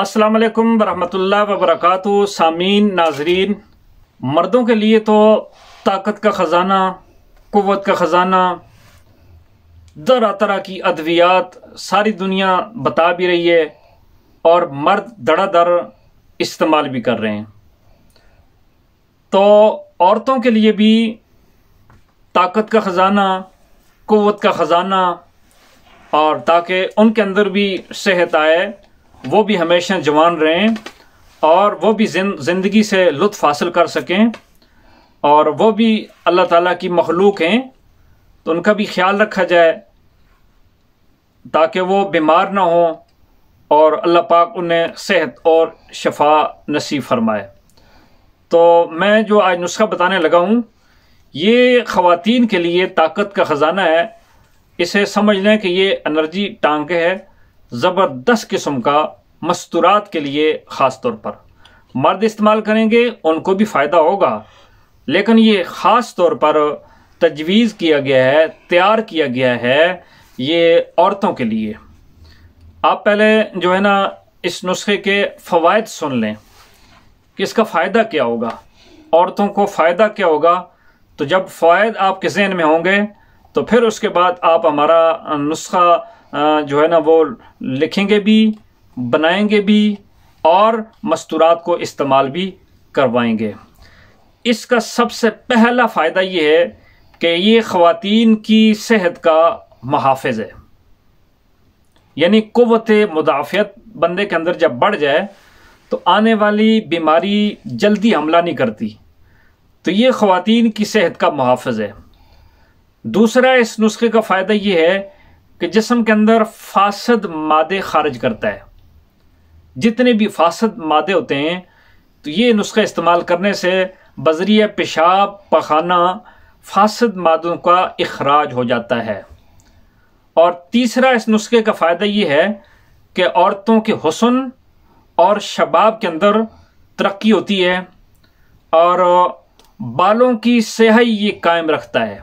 अस्सलाम वालेकुम वरहमतुल्लाह वबरकاتہ सामीन नाजरीन मर्दों के लिए तो ताकत का ख़जाना क़वत का ख़जाना दर तरह की अद्वियात सारी दुनिया बता भी रही है और मर्द दड़ा दर इस्तेमाल भी कर रहे हैं तो औरतों के लिए भी ताकत का ख़जाना क़वत का ख़जाना और ताकि उनके अंदर भी सेहत आए वो भी हमेशा जवान रहें और वो भी ज़िंदगी से लुत्फ़ हासिल कर सकें और वो भी अल्लाह ताला की मखलूक हैं तो उनका भी ख्याल रखा जाए ताकि वो बीमार ना हों और अल्लाह पाक उन्हें सेहत और शफा नसीब फरमाए तो मैं जो आज नुस्खा बताने लगा हूँ ये ख़वातीन के लिए ताकत का ख़जाना है इसे समझ लें कि ये एनर्जी टांग है ज़बरदस्त किस्म का मस्तूरात के लिए ख़ास तौर पर मर्द इस्तेमाल करेंगे उनको भी फ़ायदा होगा लेकिन ये ख़ास तौर पर तजवीज़ किया गया है तैयार किया गया है ये औरतों के लिए आप पहले जो है ना इस नुस्खे के फ़वाद सुन लें कि इसका फ़ायदा क्या होगा औरतों को फ़ायदा क्या होगा तो जब फ़ायद आपके जहन में होंगे तो फिर उसके बाद आप हमारा नुस्खा जो है ना वो लिखेंगे भी बनाएंगे भी और मस्तूरात को इस्तेमाल भी करवाएंगे इसका सबसे पहला फ़ायदा ये है कि ये ख़वातीन की सेहत का महाफ़ है यानी कुत मुदाफ़त बंदे के अंदर जब बढ़ जाए तो आने वाली बीमारी जल्दी हमला नहीं करती तो ये ख़वान की सेहत का मुहाफ़ है दूसरा इस नुस्खे का फ़ायदा ये है कि जिसम के अंदर फासद मादे खारिज करता है जितने भी फासद मादे होते हैं तो ये नुस्खे इस्तेमाल करने से बजरिया पेशाब पखाना फासद मादों का अखराज हो जाता है और तीसरा इस नुस्खे का फ़ायदा ये है कि औरतों के हसन और शबाब के अंदर तरक्की होती है और बालों की सेहाई ये कायम रखता है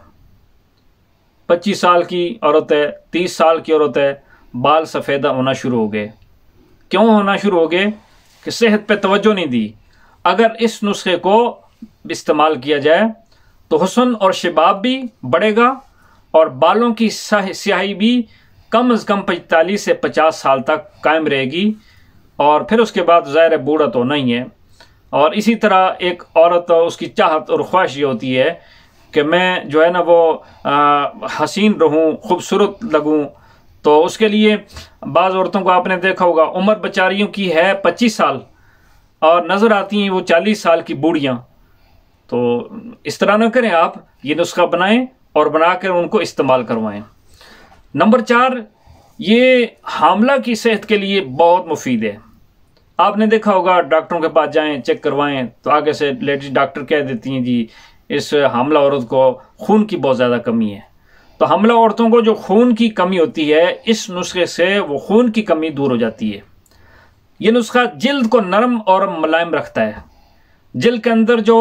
पच्चीस साल की औरत है तीस साल की औरत है बाल सफ़ेदा होना शुरू हो गए क्यों होना शुरू हो गए कि सेहत पे तवज्जो नहीं दी अगर इस नुस्खे को इस्तेमाल किया जाए तो हसन और शबाब भी बढ़ेगा और बालों की स्याही भी कम अज़ कम पैंतालीस से पचास साल तक कायम रहेगी और फिर उसके बाद ज़ाहिर बूढ़ा तो नहीं है और इसी तरह एक औरत उसकी चाहत और ख्वाहिश ये होती है कि मैं जो है ना वो आ, हसीन रहूँ खूबसूरत लगूँ तो उसके लिए बाज़ औरतों को आपने देखा होगा उम्र बेचारियों की है पच्चीस साल और नज़र आती हैं वो चालीस साल की बूढ़ियाँ तो इस तरह ना करें आप ये नुस्खा बनाएं और बनाकर उनको इस्तेमाल करवाएं नंबर चार ये हामला की सेहत के लिए बहुत मुफीद है आपने देखा होगा डॉक्टरों के पास जाएं चेक करवाएं तो आगे से लेडीज डॉक्टर कह देती हैं जी इस हामला औरत को खून की बहुत ज़्यादा कमी है तो हमला औरतों को जो खून की कमी होती है इस नुस्खे से वो खून की कमी दूर हो जाती है ये नुस्खा जल्द को नरम और मुलायम रखता है जल्द के अंदर जो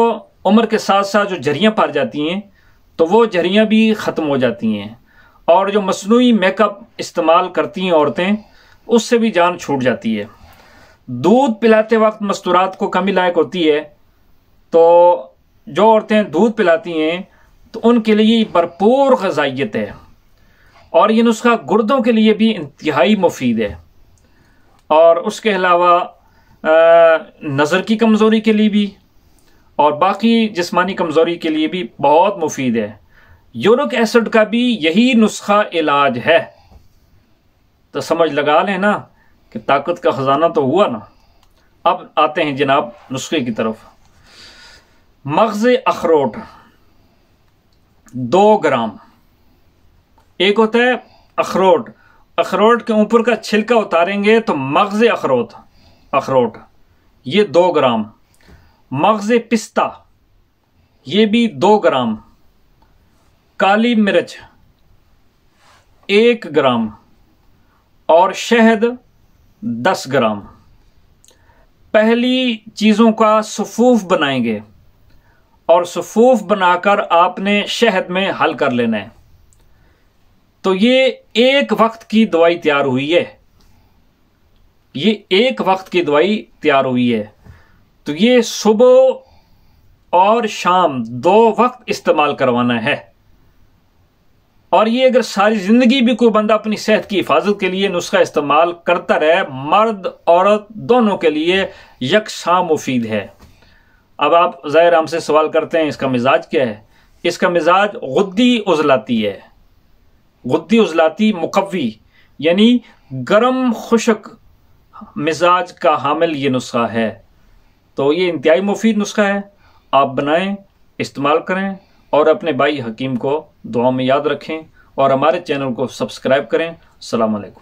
उम्र के साथ साथ जो झरियाँ पार जाती हैं तो वो झरियाँ भी ख़त्म हो जाती हैं और जो मसनू मेकअप इस्तेमाल करती हैं औरतें उससे भी जान छूट जाती है दूध पिलाते वक्त मस्तूरात को कमी लायक होती है तो जो औरतें दूध पिलाती हैं तो उनके लिए भरपूर गजाइत है और ये नुस्खा गुर्दों के लिए भी इंतहाई मुफीद है और उसके अलावा नज़र की कमज़ोरी के लिए भी और बाकी जिस्मानी कमज़ोरी के लिए भी बहुत मुफीद है यूरिक एसिड का भी यही नुस्खा इलाज है तो समझ लगा लें ना कि ताकत का ख़जाना तो हुआ ना अब आते हैं जनाब नुस्खे की तरफ मगज़ अखरोट दो ग्राम एक होता है अखरोट अखरोट के ऊपर का छिलका उतारेंगे तो मगज अखरोट अखरोट ये दो ग्राम मगज पिस्ता ये भी दो ग्राम काली मिर्च एक ग्राम और शहद दस ग्राम पहली चीज़ों का सफूफ बनाएंगे और सफूफ बनाकर आपने शहद में हल कर लेना है तो ये एक वक्त की दवाई तैयार हुई है ये एक वक्त की दवाई तैयार हुई है तो ये सुबह और शाम दो वक्त इस्तेमाल करवाना है और ये अगर सारी ज़िंदगी भी कोई बंदा अपनी सेहत की हिफाजत के लिए नुस्खा इस्तेमाल करता रहे मर्द औरत दोनों के लिए यकसा मुफीद है अब आप ज़ाहिर हमसे सवाल करते हैं इसका मिजाज क्या है इसका मिजाज गुद्दी उजलाती है गुद्दी उजलाती मुकवी यानी गर्म खुशक मिजाज का हामिल ये नुस्खा है तो ये इंतहाई मुफीद नुस्खा है आप बनाएं इस्तेमाल करें और अपने भाई हकीम को दुआ में याद रखें और हमारे चैनल को सब्सक्राइब करें अलैक्म